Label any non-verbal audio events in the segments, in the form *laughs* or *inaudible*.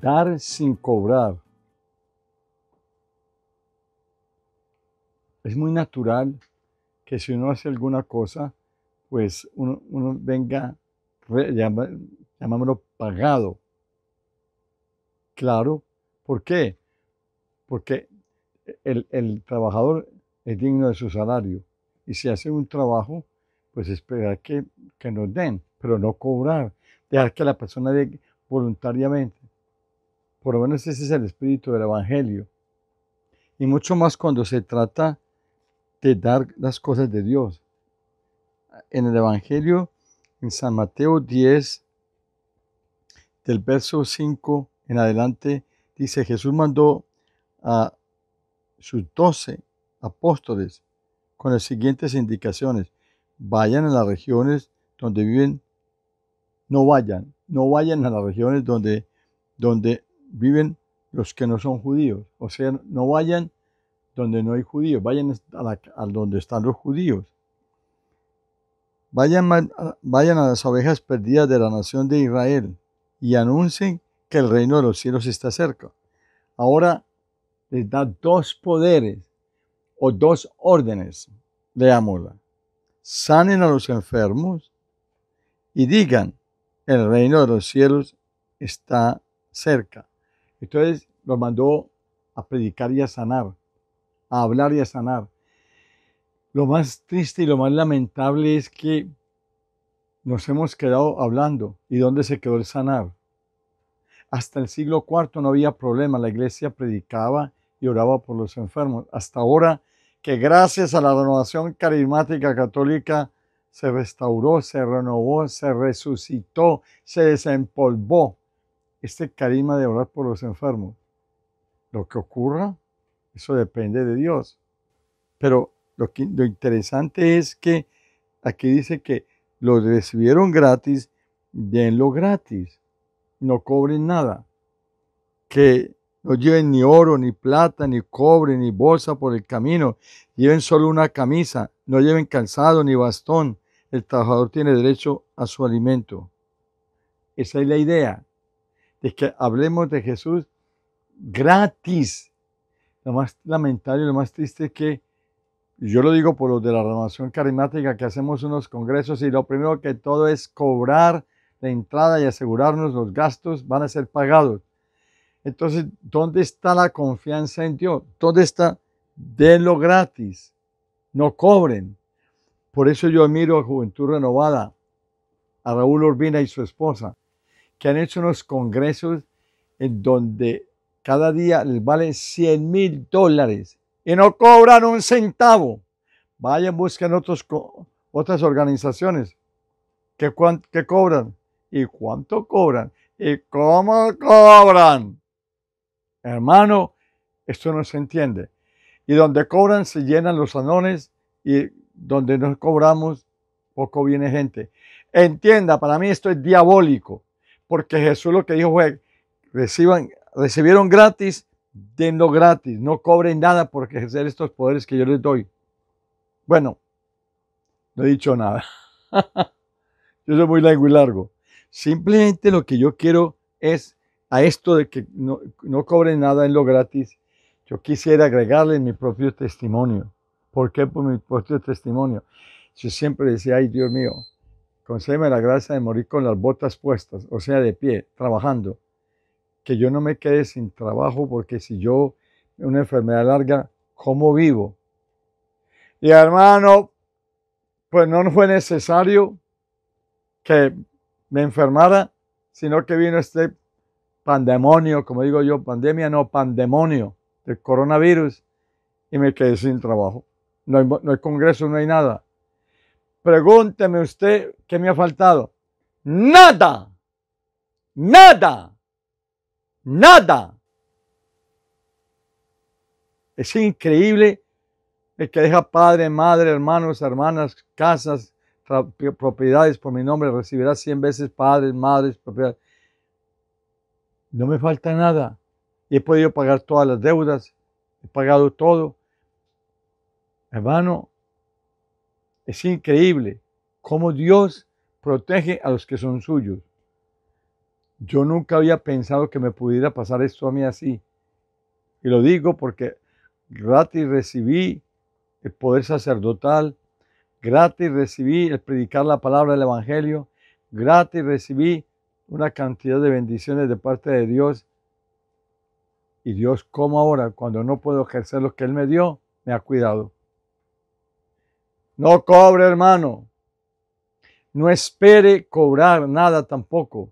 dar sin cobrar. Es muy natural que si uno hace alguna cosa, pues uno, venga, llamámoslo pagado. Claro, ¿por qué? Porque el, trabajador es digno de su salario y si hace un trabajo, pues esperar que, que nos den, pero no cobrar, dejar que la persona de voluntariamente. Por lo menos ese es el espíritu del Evangelio. Y mucho más cuando se trata de dar las cosas de Dios. En el Evangelio, en San Mateo 10, del verso 5 en adelante, dice, Jesús mandó a sus doce apóstoles con las siguientes indicaciones. Vayan a las regiones donde viven, no vayan, no vayan a las regiones donde, donde viven los que no son judíos. O sea, no vayan donde no hay judíos, vayan a, donde están los judíos. Vayan, vayan a las ovejas perdidas de la nación de Israel y anuncien que el reino de los cielos está cerca. Ahora les da dos poderes o dos órdenes. Leámosla. Sanen a los enfermos y digan, el reino de los cielos está cerca. Entonces los mandó a predicar y a sanar, a hablar y a sanar. Lo más triste y lo más lamentable es que nos hemos quedado hablando. ¿Y dónde se quedó el sanar? Hasta el siglo IV no había problema, la iglesia predicaba y oraba por los enfermos. Hasta ahora que gracias a la renovación carismática católica se restauró, se renovó, se resucitó, se desempolvó este carisma de orar por los enfermos. Lo que ocurra, eso depende de Dios. Pero lo, interesante es que aquí dice que lo recibieron gratis, denlo gratis, no cobren nada. Que no lleven ni oro, ni plata, ni cobre, ni bolsa por el camino. Lleven solo una camisa, no lleven calzado ni bastón. El trabajador tiene derecho a su alimento. Esa es la idea es que hablemos de Jesús gratis. Lo más lamentable y lo más triste es que, yo lo digo por los de la renovación carismática, que hacemos unos congresos y lo primero que todo es cobrar la entrada y asegurarnos los gastos van a ser pagados. Entonces, ¿dónde está la confianza en Dios? ¿Dónde está? de lo gratis, no cobren. Por eso yo admiro a Juventud Renovada, a Raúl Urbina y su esposa que han hecho unos congresos en donde cada día les valen 100 mil dólares y no cobran un centavo. Vayan, busquen otros, otras organizaciones que, cobran y cuánto cobran y cómo cobran. Hermano, esto no se entiende. Y donde cobran se llenan los anones y donde no cobramos poco viene gente. Entienda, para mí esto es diabólico porque Jesús lo que dijo fue, reciban, recibieron gratis, denlo gratis, no cobren nada por ejercer estos poderes que yo les doy. Bueno, no he dicho nada. *laughs* yo soy muy largo y largo. Simplemente lo que yo quiero es a esto de que no, no cobren nada en lo gratis, yo quisiera agregarle mi propio testimonio. ¿Por qué por mi propio testimonio? Yo siempre decía, ay Dios mío, concédeme la gracia de morir con las botas puestas, o sea, de pie, trabajando. Que yo no me quede sin trabajo, porque si yo, una enfermedad larga, ¿cómo vivo? Y hermano, pues no fue necesario que me enfermara, sino que vino este pandemonio, como digo yo, pandemia, no, pandemonio del coronavirus, y me quedé sin trabajo. no hay congreso, no hay nada. Pregúnteme usted qué me ha faltado. Nada. Nada. Nada. Es increíble el que deja padre, madre, hermanos, hermanas, casas, propiedades por mi nombre, recibirá 100 veces padres, madres, propiedades. No me falta nada. Y he podido pagar todas las deudas, he pagado todo. Hermano, es increíble cómo Dios protege a los que son suyos. Yo nunca había pensado que me pudiera pasar esto a mí así. Y lo digo porque gratis recibí el poder sacerdotal, gratis recibí el predicar la palabra del Evangelio, gratis recibí una cantidad de bendiciones de parte de Dios. Y Dios, como ahora, cuando no puedo ejercer lo que Él me dio, me ha cuidado. No cobre, hermano. No espere cobrar nada tampoco.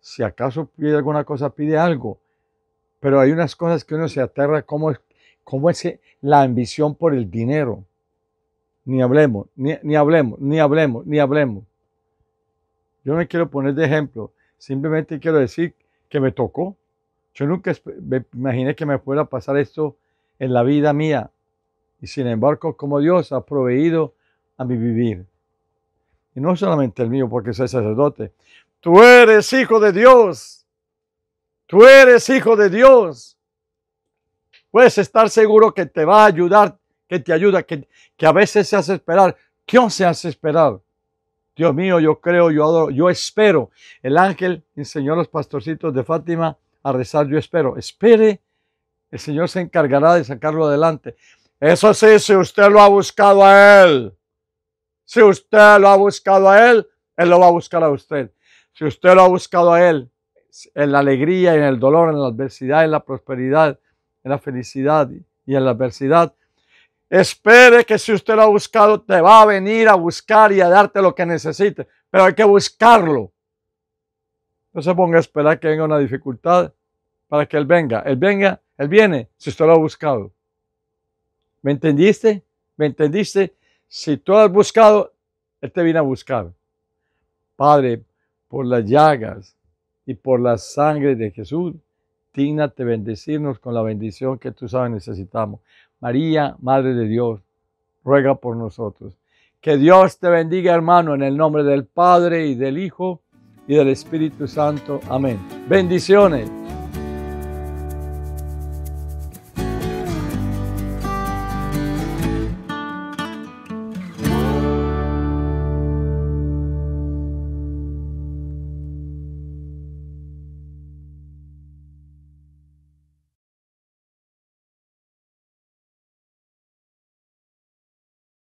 Si acaso pide alguna cosa, pide algo. Pero hay unas cosas que uno se aterra, como, como es la ambición por el dinero. Ni hablemos, ni, hablemos, ni hablemos, ni hablemos. Yo no quiero poner de ejemplo. Simplemente quiero decir que me tocó. Yo nunca me imaginé que me fuera a pasar esto en la vida mía y sin embargo como Dios ha proveído a mi vivir. Y no solamente el mío porque soy sacerdote. Tú eres hijo de Dios. Tú eres hijo de Dios. Puedes estar seguro que te va a ayudar, que te ayuda, que, que a veces se hace esperar. ¿Qué se hace esperar. Dios mío, yo creo, yo adoro, yo espero. El ángel enseñó a los pastorcitos de Fátima a rezar, yo espero. Espere, el Señor se encargará de sacarlo adelante. Eso sí, si usted lo ha buscado a Él. Si usted lo ha buscado a Él, Él lo va a buscar a usted. Si usted lo ha buscado a Él en la alegría, en el dolor, en la adversidad, en la prosperidad, en la felicidad y en la adversidad, espere que si usted lo ha buscado, te va a venir a buscar y a darte lo que necesite. Pero hay que buscarlo. No se ponga a esperar que venga una dificultad para que Él venga. Él venga, Él viene si usted lo ha buscado. ¿Me entendiste? ¿Me entendiste? Si tú has buscado, Él te viene a buscar. Padre, por las llagas y por la sangre de Jesús, dignate bendecirnos con la bendición que tú sabes necesitamos. María, Madre de Dios, ruega por nosotros. Que Dios te bendiga, hermano, en el nombre del Padre y del Hijo y del Espíritu Santo. Amén. Bendiciones.